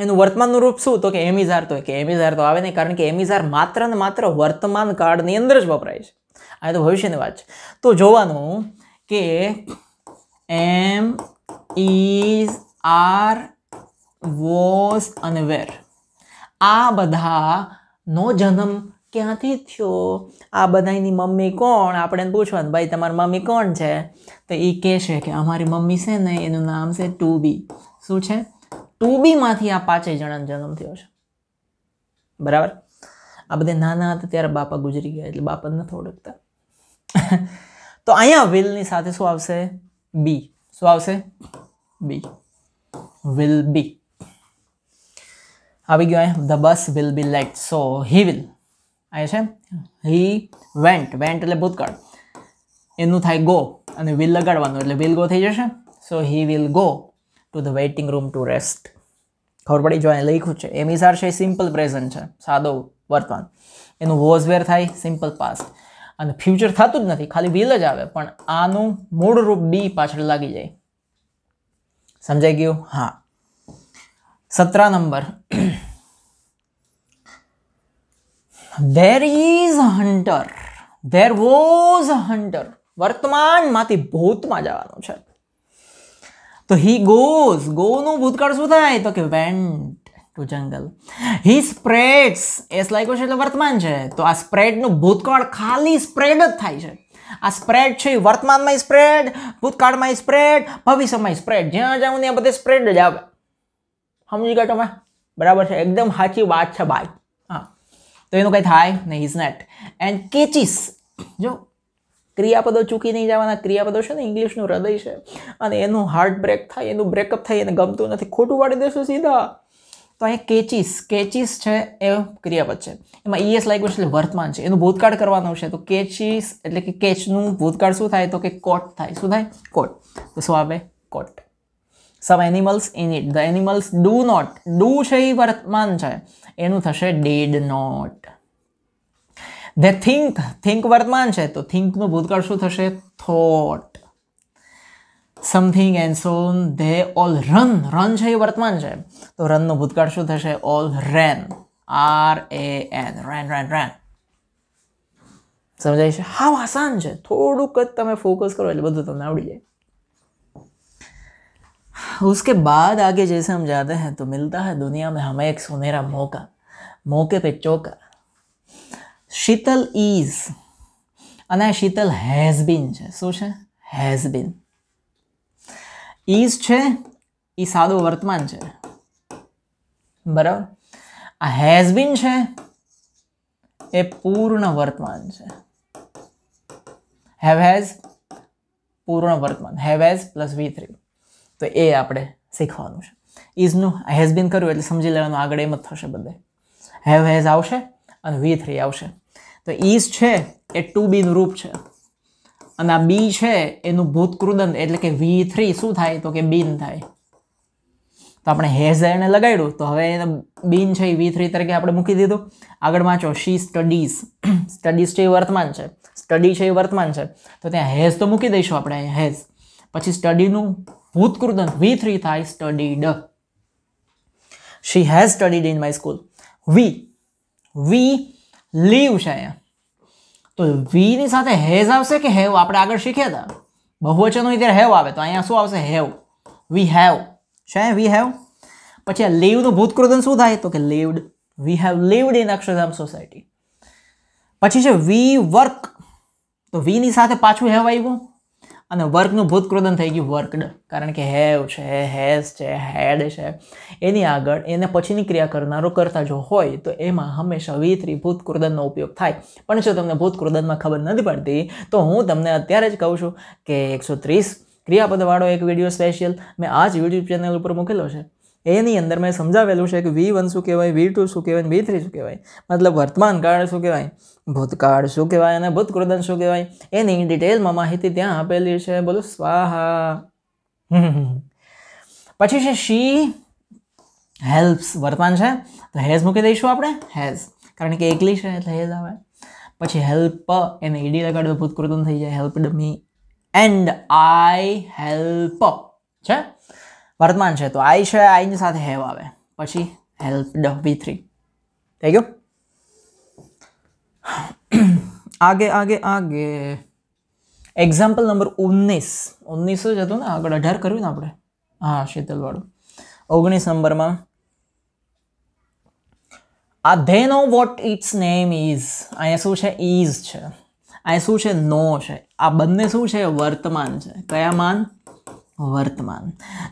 એનું વર્તમાનનું રૂપ શું તો કે એમિઝાર તો કે એમિઝાર તો આવે નહીં કારણ કે એમિઝાર માત્ર ને માત્ર વર્તમાન કાળની અંદર જ વપરાય છે આ તો ભવિષ્યની વાત છે તો જોવાનું કે એમ ઇઝ આર વોઝ અને વેર આ બધાનો જન્મ ક્યાંથી થયો આ બધાની મમ્મી કોણ આપણે પૂછવાનું ભાઈ તમારી મમ્મી કોણ છે તો એ કહેશે કે અમારી મમ્મી છે ને એનું નામ છે ટુ બી શું છે ટુ બીમાંથી આ પાંચેય જણાનો જન્મ થયો છે બરાબર આ બધા નાના હતા ત્યારે બાપા ગુજરી ગયા એટલે બાપા નથી ઓળખતા તો અહીંયા વિલની સાથે શું આવશે બી શું આવશે બી વિલ બી આવી ગયો અહીં the bus will be late so he will આ છે હી વેન્ટ વેન્ટ એટલે ભૂતકાળ એનું થાય ગો અને વિલ લગાડવાનું એટલે વિલ ગો થઈ જશે so he will go to the waiting room to rest ખબર પડી જો અહીં લખ્યું છે એમિસાર છે સિમ્પલ પ્રેઝન્ટ છે સાદો વર્તમાન એનું વોઝ વેર થાય સિમ્પલ પાસ્ટ અને ફ્યુચર થતું જ નથી ખાલી વિલ જ આવે પણ આનું મૂળ રૂપ બી પાછળ લાગી જાય સમજાઈ ગયું હા સતરા number where is hunter where was hunter વર્તમાનમાંથી ભૂતમાં જવાનું છે તો હી ગોઝ ગોનું ભૂતકાળ શું થાય તો કે વેન્ટ ટુ જંગલ હી સ્પ્રેડ્સ એસ લાગ્યો છે એટલે વર્તમાન છે તો આ સ્પ્રેડનું ભૂતકાળ ખાલી સ્પ્રેડ જ થાય છે આ સ્પ્રેડ છે વર્તમાનમાં સ્પ્રેડ ભૂતકાળમાં સ્પ્રેડ ભવિષ્યમાં સ્પ્રેડ જ્યાં જાઉં ત્યાં બધે સ્પ્રેડ જ આવે સમજી ગયા તમે બરાબર છે એકદમ સાચી વાત છે બાય તો એનું કંઈ થાય નહીં ઇઝ નેટ એન્ડ કેચિસ જો ક્રિયાપદો ચૂકી નહીં જવાના ક્રિયાપદો છે ને ઇંગ્લિશનું હૃદય છે અને એનું હાર્ટ બ્રેક થાય એનું બ્રેકઅપ થાય એને ગમતું નથી ખોટું વાળી દેશું સીધા તો અહીંયા કેચિસ કેચિસ છે એ ક્રિયાપદ છે એમાં ઈએસ e લાગ્યું એટલે વર્તમાન છે એનું ભૂતકાળ કરવાનું છે તો કેચિસ એટલે કે કેચનું ભૂતકાળ શું થાય તો કે કોટ થાય શું થાય કોટ તો શું આવે caught some animals in it the animals do not do છે એ વર્તમાન છે એનું થશે did not they think think વર્તમાન છે તો થિંકનું ભૂતકાળ શું થશે thought something and soon they all run run છે એ વર્તમાન છે તો રનનું ભૂતકાળ શું થશે all ran R A N ran ran ran સમજાય છે હાવ આસાન છે થોડુંક જ તમે ફોકસ કરો એટલે બધું તમને આવડી જાય उसके बाद आगे जैसे हम जाते हैं तो मिलता है दुनिया में हमें एक सुनहरा मौका मौके पे चौका शीतल इज अना शीतल हैज बीन शू हैज बीन ईज छे ई सादो वर्तमान छे बराबर आ हैज बीन छे ए पूर्ण वर्तमान छे हैव हैज पूर्ण वर्तमान have has plus V three તો એ આપણે શીખવાનું છે ઇઝનું હેઝ બીન કર્યું એટલે સમજી લેવાનું આગળ એમ જ થશે બધે હેવ હેઝ આવશે અને વી થ્રી આવશે તો ઇઝ છે એ ટુ બીનું રૂપ છે અને આ બી છે એનું ભૂતકૃદંત એટલે કે વી થ્રી શું થાય તો કે બીન થાય તો આપણે હેઝ એને લગાડ્યું તો હવે એને બીન છે એ વી થ્રી તરીકે આપણે મૂકી દીધું આગળ વાંચો શી સ્ટડીઝ સ્ટડીઝ છે એ વર્તમાન છે સ્ટડી છે એ વર્તમાન છે તો ત્યાં હેઝ તો મૂકી દઈશું આપણે હેઝ પછી સ્ટડીનું ભૂતકૃદન વી થ્રી થાય studied she has studied in my school we we live છે અહીંયા તો વીની સાથે હેઝ આવશે કે હેવ આપણે આગળ શીખ્યા હતા બહુવચનોની ત્યારે હેવ આવે તો અહીંયા શું આવશે હેવ વી હેવ છે વી હેવ પછી આ લીવનું ભૂતકૃદન શું થાય તો કે lived we have lived in Akshardham society પછી છે વી વર્ક તો વીની સાથે પાછું હેવ આવ્યું અને વર્કનું ભૂતક્રોધન થઈ ગયું વર્કડ કારણ કે હેવ છે હેઝ છે હેડ છે એની આગળ એને પછીની ક્રિયા કરનારો કરતા જો હોય તો એમાં હંમેશા વિત્રી ભૂતક્રોધનનો ઉપયોગ થાય પણ જો તમને ભૂતક્રોધનમાં ખબર નથી પડતી તો હું તમને અત્યારે જ કહું છું કે એકસો ત્રીસ ક્રિયાપદવાળો એક વિડીયો સ્પેશિયલ મેં આ જ યુટ્યુબ ચેનલ ઉપર મૂકેલો છે એની અંદર મેં સમજાવેલું છે કે વી વન શું કહેવાય વી ટુ શું કહેવાય વી થ્રી શું કહેવાય મતલબ વર્તમાન કાળ શું કહેવાય ભૂતકાળ શું કહેવાય અને ભૂતકૃદન શું કહેવાય એની ડિટેલમાં માહિતી ત્યાં આપેલી છે બોલો સ્વાહા પછી છે શી હેલ્પ્સ વર્તમાન છે તો હેઝ મૂકી દઈશું આપણે હેઝ કારણ કે એકલી છે એટલે હેઝ આવે પછી હેલ્પ એને ઈડી લગાડો ભૂતકૃતમ થઈ જાય helped me and I help છે વર્તમાન છે તો આઈ છે આઈની સાથે હેવ આવે પછી હેલ્પ હેલ્પડ વી થ્રી થઈ ગયું આગે આગે આગે એક્ઝામ્પલ નંબર ઓગણીસ ઓગણીસો જ હતું ને આગળ અઢાર કર્યું ને આપણે હા શીતલવાળું ઓગણીસ નંબરમાં આ they know what its name is અહીંયા શું છે ઇઝ છે અહીંયા શું છે નો છે આ બંને શું છે વર્તમાન છે કયા માન વર્તમાન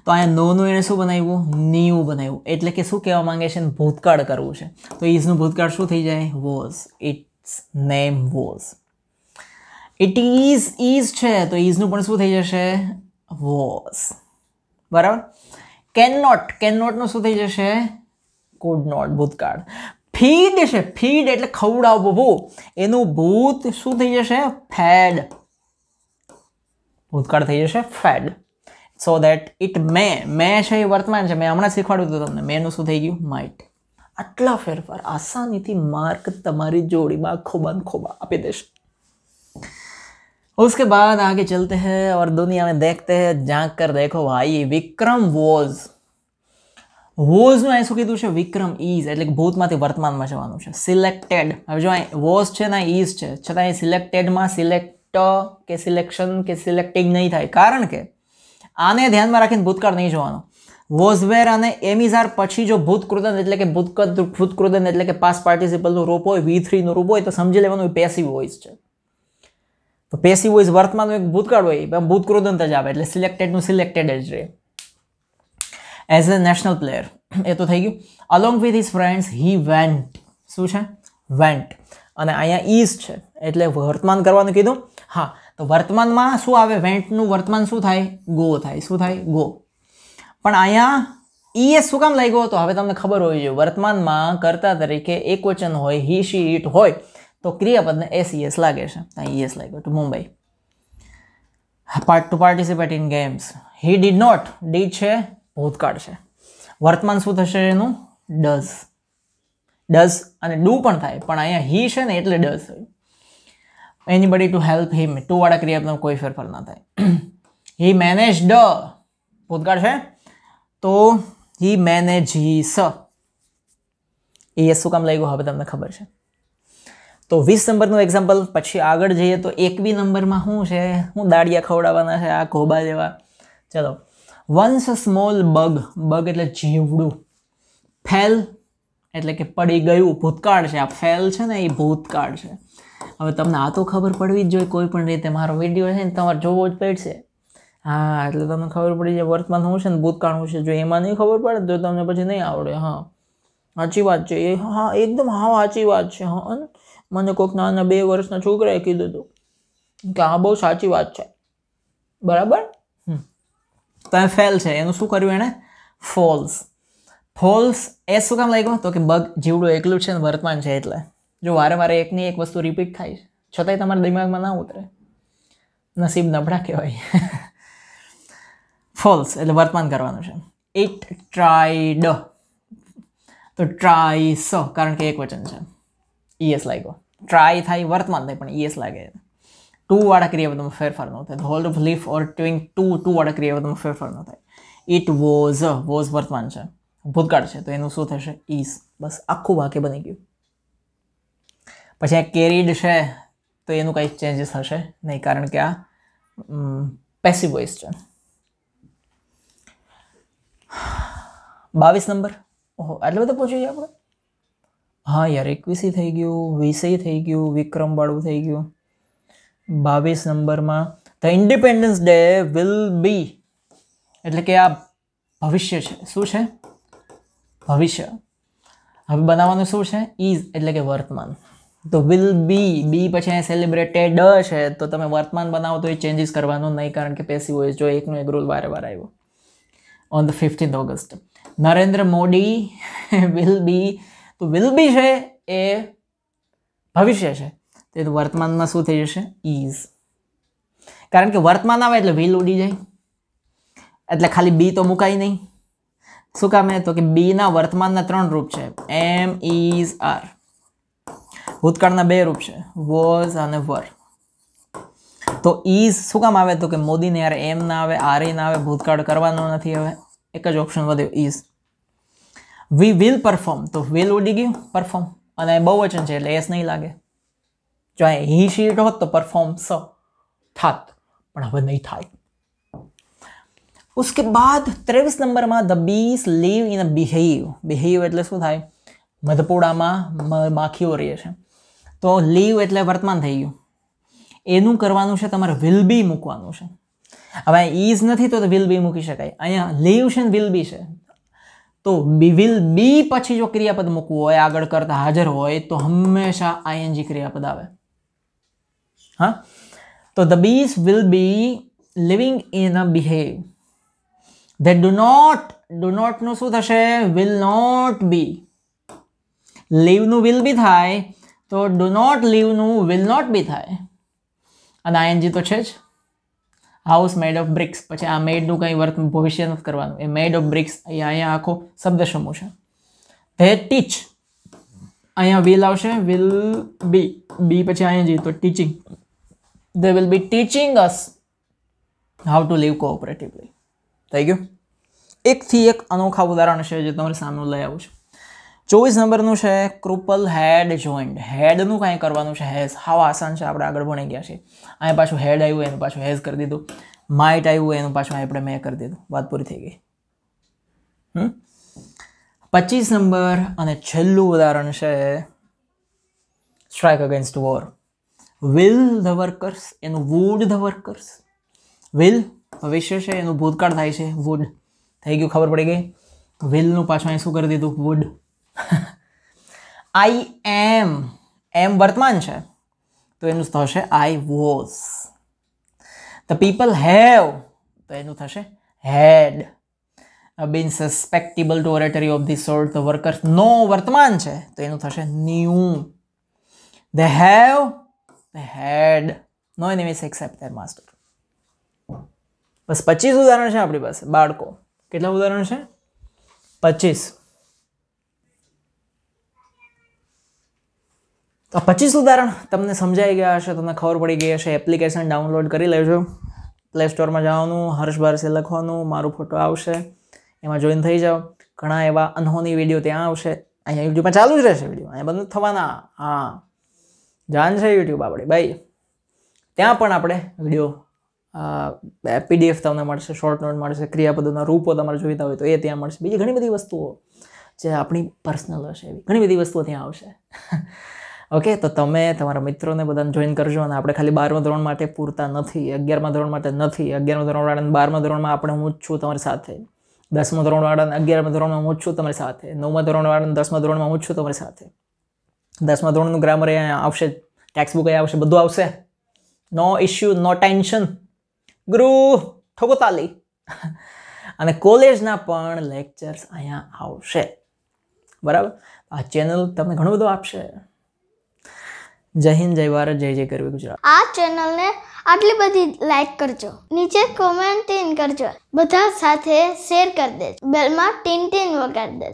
તો અહીંયા નોનું એણે શું બનાવ્યું ન્યૂ બનાવ્યું એટલે કે શું કહેવા માંગે છે ભૂતકાળ કરવું છે તો ઇઝનું ભૂતકાળ શું થઈ જાય was it its name was. It is is છે તો is નું પણ શું થઈ જશે was બરાબર કેન નોટ કેન નોટનું શું થઈ જશે કુડ નોટ ભૂતકાળ ફીડ છે ફીડ એટલે ખવડાવવું એનું ભૂત શું થઈ જશે ફેડ ભૂતકાળ થઈ જશે fed so that it may મેં છે એ વર્તમાન છે મેં હમણાં શીખવાડ્યું હતું તમને મેનું શું થઈ ગયું માઇટ આટલા ફેરફાર આસાનીથી માર્ક તમાरी जोड़ी में ખોબાન ખોબા આપી દેશે उसके बाद आगे चलते हैं और दुनिया में देखते हैं झांक कर देखो भाई વિક્રમ વોઝ વોઝનું શું કીધું છે વિક્રમ ઇઝ એટલે કે ભૂતમાંથી વર્તમાનમાં જવાનું છે સિલેક્ટેડ હવે જો અહીં વોઝ છે ને ઇઝ છે છતાં અહીં સિલેક્ટેડમાં સિલેક્ટ કે સિલેક્શન કે સિલેક્ટિંગ નહીં થાય કારણ કે આને ધ્યાનમાં રાખીને ભૂતકાળ નહીં જોવાનો વોઝવેર અને એમિઝાર પછી જો ભૂતકૃદન એટલે કે ભૂતકદ ભૂતકૃદન એટલે કે પાસ પાર્ટિસિપલનું રૂપ હોય વી થ્રીનું રૂપ હોય તો સમજી લેવાનું પેસિવ વોઇસ છે તો પેસિવ વોઇસ વર્તમાનનું એક ભૂતકાળ હોય ભૂતકૃદંત જ આવે એટલે સિલેક્ટેડનું સિલેક્ટેડ જ રહે એઝ અ નેશનલ પ્લેયર એ તો થઈ ગયું along with his friends he went શું છે વેન્ટ અને અહીંયા ઇઝ છે એટલે વર્તમાન કરવાનું કીધું હા તો વર્તમાનમાં શું આવે વેન્ટનું વર્તમાન શું થાય ગો થાય શું થાય ગો પણ અહીંયા ઈ એ શું કામ લાગ્યો હતો હવે તમને ખબર હોવી જોઈએ વર્તમાનમાં કર્તા તરીકે એક વચન હોય હી શી ઇટ હોય તો ક્રિયાપદને એસ ઈએસ લાગે છે ત્યાં ઈએસ લાગ્યો to Mumbai part to participate in games he did not did છે ભૂતકાળ છે વર્તમાન શું થશે એનું ડઝ ડઝ અને ડુ પણ થાય પણ અહીંયા હી છે ને એટલે ડઝ થયું એની બડી ટુ હેલ્પ હિમ ટુ વાળા ક્રિયાપદમાં કોઈ ફેરફાર ના થાય હી મેનેજ ડ ભૂતકાળ છે તો હી મેને જીસ એ શું કામ લાગ્યું હવે તમને ખબર છે તો વીસ નંબરનું એક્ઝામ્પલ પછી આગળ જઈએ તો એકવી નંબરમાં શું છે હું દાડિયા ખવડાવવાના છે આ ખોબા જેવા ચલો વન્સ સ્મોલ બગ બગ એટલે જીવડું ફેલ એટલે કે પડી ગયું ભૂતકાળ છે આ ફેલ છે ને એ ભૂતકાળ છે હવે તમને આ તો ખબર પડવી જ જોઈએ કોઈ પણ રીતે મારો વિડીયો છે ને તમારે જોવો જ પડશે હા એટલે તમને ખબર પડી જાય વર્તમાન હું છે ને ભૂતકાળ શું છે જો એમાં નહીં ખબર પડે તો તમને પછી નહીં આવડે હા સાચી વાત છે એ હા એકદમ હા સાચી વાત છે હા મને કોઈક નાના બે વર્ષના છોકરાએ કીધું હતું કે આ બહુ સાચી વાત છે બરાબર તમે ફેલ છે એનું શું કર્યું એણે ફોલ્સ ફોલ્સ એ શું કામ લાગ્યું તો કે બગ જીવડું એકલું છે ને વર્તમાન છે એટલે જો વારે વારે એકની એક વસ્તુ રિપીટ થાય છે છતાંય તમારા દિમાગમાં ના ઉતરે નસીબ નબળા કહેવાય ફોલ્સ એટલે વર્તમાન કરવાનું છે ઇટ ટ્રાઈડ તો ટ્રાય સ કારણ કે એક વચન છે ઈએસ e લાગ્યો ટ્રાય થાય વર્તમાન થાય પણ ઈએસ e લાગે ટુવાળા વાળા ક્રિયાપદમાં ફેરફાર ન થાય hold of leaf or twig to to વાળા ક્રિયાપદમાં ફેરફાર ન થાય ઇટ વોઝ વોઝ વર્તમાન છે ભૂતકાળ છે તો એનું શું થશે ઈસ બસ આખું વાક્ય બની ગયું પછી આ કેરીડ છે તો એનું કંઈ ચેન્જીસ હશે નહીં કારણ કે આ પેસિવ વોઇસ છે બાવીસ નંબર ઓહો આટલું બધું પહોંચી જાય આપણે હા યાર એકવીસી થઈ ગયું વીસેય થઈ ગયું વિક્રમવાળું થઈ ગયું બાવીસ નંબરમાં the independence day will be એટલે કે આ ભવિષ્ય છે શું છે ભવિષ્ય હવે બનાવવાનું શું છે ઇઝ એટલે કે વર્તમાન તો વિલ બી બી પછી અહીંયા સેલિબ્રેટેડ છે તો તમે વર્તમાન બનાવો તો એ ચેન્જીસ કરવાનું નહીં કારણ કે પેસી હોય જો એકનો એક રૂલ વારે વાર આવ્યો on the 15th August Narendra Modi will be તો વિલ બી છે એ ભવિષ્ય છે તે વર્તમાનમાં શું થઈ જશે ઇઝ કારણ કે વર્તમાન આવે એટલે વિલ ઉડી જાય એટલે ખાલી બી તો મુકાય નહીં શું કામે તો કે બીના વર્તમાનના ત્રણ રૂપ છે એમ ઇઝ આર ભૂતકાળના બે રૂપ છે વોઝ અને વર તો ઈ શું કામ આવે તો કે મોદીને યાર એમ ના આવે આર ના આવે ભૂતકાળ કરવાનો નથી હવે એક જ ઓપ્શન વધ્યો ઈઝ વી વિલ પરફોર્મ તો વિલ ઉડી ગયું પરફોર્મ અને બહુ વચન છે એટલે એસ નહીં લાગે જો હી શીટ હોત તો પરફોર્મ સ થાત પણ હવે નહીં થાય उसके બાદ ત્રેવીસ નંબરમાં the bees live in a beehive beehive એટલે શું થાય મધપુડામાં માખીઓ રહે છે તો લીવ એટલે વર્તમાન થઈ ગયું એનું કરવાનું છે તમારે વિલ બી મૂકવાનું છે હવે ઇઝ નથી તો વિલ બી મૂકી શકાય અહીંયા લીવ છે વિલ બી છે તો બી વિલ બી પછી જો ક્રિયાપદ મૂકવું હોય આગળ કરતા હાજર હોય તો હંમેશા આઈએનજી ક્રિયાપદ આવે હા તો the bees will be living in a beehive they do not do નોટનું શું થશે વિલ નોટ બી લીવનું વિલ બી થાય તો ડુ નોટ લીવનું વિલ નોટ બી થાય અને આઈએનજી તો છે જ હાઉસ મેડ ઓફ બ્રિક્સ પછી આ મેડનું કંઈ વર્ત ભવિષ્ય નથી કરવાનું એ મેડ ઓફ બ્રિક્સ અહીંયા અહીંયા આખો શબ્દ સમૂહ છે ધે ટીચ અહીંયા વિલ આવશે વિલ બી બી પછી આઈએનજી તો teaching they will be teaching us how to live cooperatively થઈ ગયું એકથી એક અનોખા ઉદાહરણ છે જે તમારી સામે લઈ આવું છું ચોવીસ નંબરનું છે ક્રુપલ હેડ જોઈન્ટ હેડનું કાંઈ કરવાનું છે હેઝ હાવ આસાન છે આપણે આગળ ભણી ગયા છીએ અહીંયા પાછું હેડ આવ્યું એનું પાછું હેઝ કરી દીધું માઇટ આવ્યું એનું પાછું આપણે મેં કરી દીધું વાત પૂરી થઈ ગઈ હમ પચીસ નંબર અને છેલ્લું ઉદાહરણ છે strike against war will the workers એનું વુડ ધ વર્કર્સ વિલ ભવિષ્ય છે એનું ભૂતકાળ થાય છે વુડ થઈ ગયું ખબર પડી ગઈ વિલનું પાછું અહીં શું કરી દીધું વુડ આઈ એમ એમ વર્તમાન છે તો એનું થશે I was the people have તો એનું થશે had been susceptible to oratory of the sort the workers know વર્તમાન છે તો એનું થશે knew the have the had no enemies except their master બસ પચીસ ઉદાહરણ છે આપણી પાસે બાળકો કેટલા ઉદાહરણ છે પચીસ તો પચીસ ઉદાહરણ તમને સમજાઈ ગયા હશે તમને ખબર પડી ગઈ હશે એપ્લિકેશન ડાઉનલોડ કરી લેજો પ્લે સ્ટોરમાં જવાનું હર્ષ બારસે લખવાનું મારો ફોટો આવશે એમાં જોઈન થઈ જાઓ ઘણા એવા અનહોની વિડીયો ત્યાં આવશે અહીંયા યુટ્યુબમાં ચાલુ જ રહેશે વિડીયો અહીંયા બંધ થવાના હા જાન છે યુટ્યુબ આપણે ભાઈ ત્યાં પણ આપણે વિડીયો પીડીએફ તમને મળશે શોર્ટ નોટ મળશે ક્રિયાપદોના રૂપો તમારે જોઈતા હોય તો એ ત્યાં મળશે બીજી ઘણી બધી વસ્તુઓ જે આપણી પર્સનલ હશે એવી ઘણી બધી વસ્તુઓ ત્યાં આવશે ઓકે તો તમે તમારા મિત્રોને બધાને જોઈન કરજો અને આપણે ખાલી બારમા ધોરણ માટે પૂરતા નથી અગિયારમા ધોરણ માટે નથી અગિયારમા ધોરણવાળાને બારમા ધોરણમાં આપણે હું જ છું તમારી સાથે દસમા ધોરણવાળાને અગિયારમા ધોરણમાં હું જ છું તમારી સાથે નવમા ધોરણવાળાને દસમા ધોરણમાં હું જ છું તમારી સાથે દસમા ધોરણનું ગ્રામર અહીંયા આવશે ટેક્સબુક એ આવશે બધું આવશે નો ઇશ્યુ નો ટેન્શન ગુરુ ઠોકોતાલી અને કોલેજના પણ લેક્ચર્સ અહીંયા આવશે બરાબર આ ચેનલ તમને ઘણું બધું આપશે જય હિન્દ જય ભારત જય જય ગરવી ગુજરાત આ ચેનલને આટલી બધી લાઇક કરજો નીચે કોમેન્ટિંગ કરજો બધા સાથે શેર કરી દેજો બેલમાં ટીન ટીન વગાડી દેજો